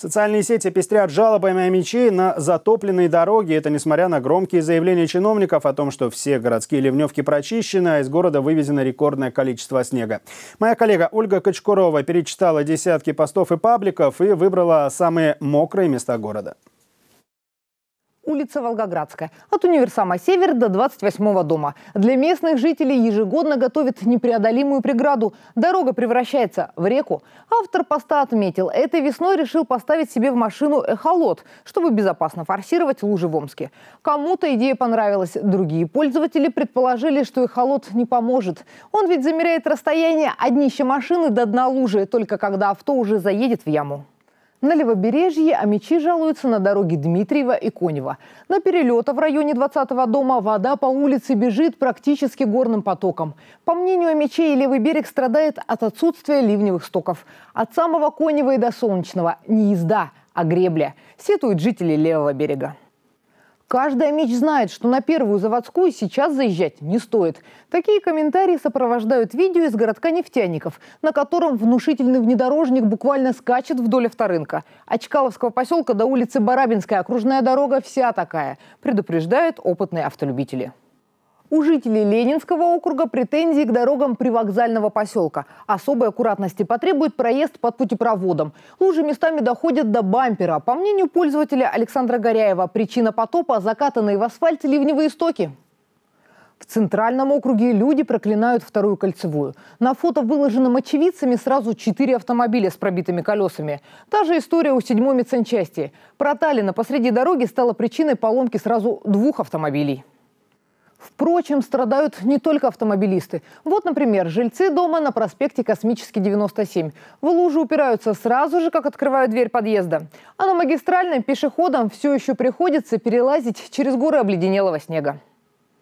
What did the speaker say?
Социальные сети пестрят жалобами о мечи на затопленные дороги. Это несмотря на громкие заявления чиновников о том, что все городские ливневки прочищены, а из города вывезено рекордное количество снега. Моя коллега Ольга Кочкурова перечитала десятки постов и пабликов и выбрала самые мокрые места города улица Волгоградская, от универсама «Север» до 28-го дома. Для местных жителей ежегодно готовит непреодолимую преграду. Дорога превращается в реку. Автор поста отметил, этой весной решил поставить себе в машину эхолот, чтобы безопасно форсировать лужи в Омске. Кому-то идея понравилась, другие пользователи предположили, что эхолот не поможет. Он ведь замеряет расстояние от днища машины до дна лужи, только когда авто уже заедет в яму. На левобережье амичи жалуются на дороге Дмитриева и Конева. На перелета в районе 20-го дома вода по улице бежит практически горным потоком. По мнению амичей, левый берег страдает от отсутствия ливневых стоков. От самого Конева и до Солнечного не езда, а гребля, сетуют жители левого берега. Каждая меч знает, что на первую заводскую сейчас заезжать не стоит. Такие комментарии сопровождают видео из городка нефтяников, на котором внушительный внедорожник буквально скачет вдоль авторынка. От Чкаловского поселка до улицы Барабинская окружная дорога вся такая, предупреждают опытные автолюбители. У жителей Ленинского округа претензии к дорогам привокзального поселка. Особой аккуратности потребует проезд под путепроводом. Лужи местами доходят до бампера. По мнению пользователя Александра Горяева, причина потопа – закатанные в асфальт ливневые стоки. В центральном округе люди проклинают вторую кольцевую. На фото, выложенном очевидцами, сразу четыре автомобиля с пробитыми колесами. Та же история у седьмой медсанчасти. Проталина посреди дороги стала причиной поломки сразу двух автомобилей. Впрочем, страдают не только автомобилисты. Вот, например, жильцы дома на проспекте Космический 97. В лужу упираются сразу же, как открывают дверь подъезда. А на магистральной пешеходам все еще приходится перелазить через горы обледенелого снега.